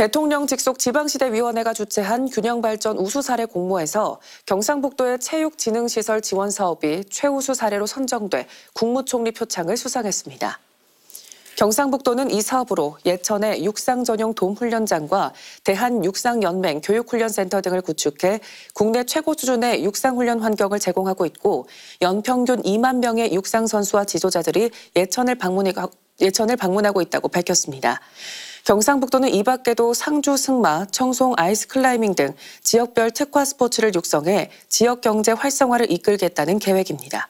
대통령 직속 지방시대위원회가 주최한 균형발전 우수 사례 공모에서 경상북도의 체육진흥시설 지원 사업이 최우수 사례로 선정돼 국무총리 표창을 수상했습니다. 경상북도는 이 사업으로 예천의 육상 전용 돔 훈련장과 대한 육상연맹 교육훈련센터 등을 구축해 국내 최고 수준의 육상 훈련 환경을 제공하고 있고 연평균 2만 명의 육상 선수와 지도자들이 예천을 방문하고 있다고 밝혔습니다. 경상북도는 이 밖에도 상주 승마, 청송 아이스 클라이밍 등 지역별 특화 스포츠를 육성해 지역 경제 활성화를 이끌겠다는 계획입니다.